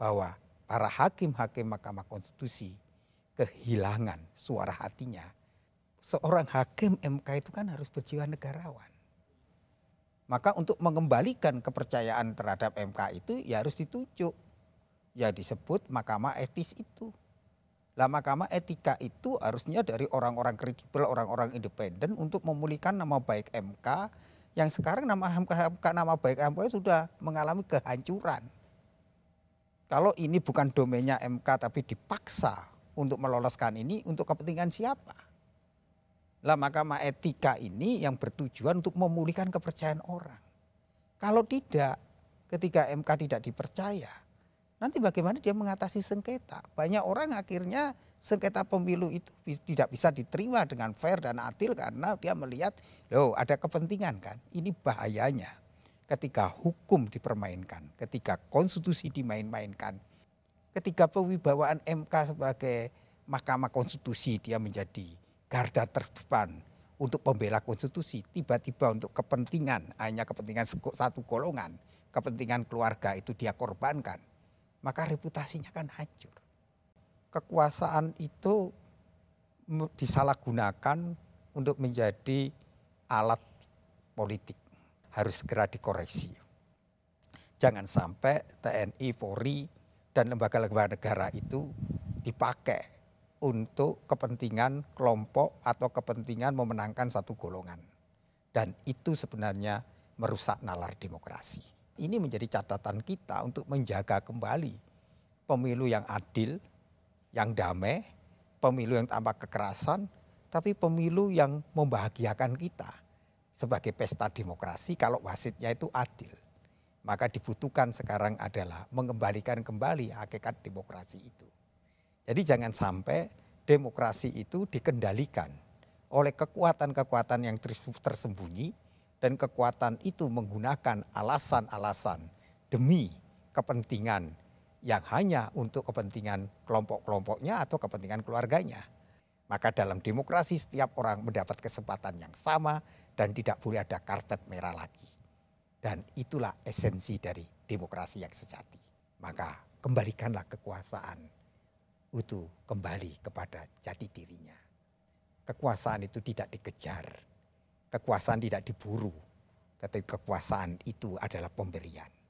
bahwa para hakim-hakim Mahkamah Konstitusi kehilangan suara hatinya. Seorang hakim MK itu kan harus berjiwa negarawan. Maka untuk mengembalikan kepercayaan terhadap MK itu ya harus ditunjuk. Ya disebut Mahkamah Etis itu. Lah Mahkamah Etika itu harusnya dari orang-orang kredibel, orang-orang independen untuk memulihkan nama baik MK yang sekarang nama MK, nama baik MK sudah mengalami kehancuran kalau ini bukan domainnya MK tapi dipaksa untuk meloloskan ini untuk kepentingan siapa? Lah Mahkamah Etika ini yang bertujuan untuk memulihkan kepercayaan orang. Kalau tidak, ketika MK tidak dipercaya, nanti bagaimana dia mengatasi sengketa? Banyak orang akhirnya sengketa pemilu itu tidak bisa diterima dengan fair dan adil karena dia melihat, loh ada kepentingan kan, ini bahayanya ketika hukum dipermainkan, ketika konstitusi dimain-mainkan, ketika pewibawaan MK sebagai Mahkamah Konstitusi dia menjadi garda terdepan untuk pembela konstitusi, tiba-tiba untuk kepentingan hanya kepentingan satu golongan, kepentingan keluarga itu dia korbankan, maka reputasinya kan hancur. Kekuasaan itu disalahgunakan untuk menjadi alat politik harus segera dikoreksi. Jangan sampai TNI, Polri, dan lembaga-lembaga negara itu dipakai untuk kepentingan kelompok atau kepentingan memenangkan satu golongan. Dan itu sebenarnya merusak nalar demokrasi. Ini menjadi catatan kita untuk menjaga kembali pemilu yang adil, yang damai, pemilu yang tanpa kekerasan, tapi pemilu yang membahagiakan kita sebagai pesta demokrasi kalau wasitnya itu adil. Maka dibutuhkan sekarang adalah mengembalikan kembali hakikat demokrasi itu. Jadi jangan sampai demokrasi itu dikendalikan oleh kekuatan-kekuatan yang tersembunyi dan kekuatan itu menggunakan alasan-alasan demi kepentingan yang hanya untuk kepentingan kelompok-kelompoknya atau kepentingan keluarganya. Maka dalam demokrasi setiap orang mendapat kesempatan yang sama dan tidak boleh ada karpet merah lagi. Dan itulah esensi dari demokrasi yang sejati. Maka kembalikanlah kekuasaan itu kembali kepada jati dirinya. Kekuasaan itu tidak dikejar, kekuasaan tidak diburu, tetapi kekuasaan itu adalah pemberian.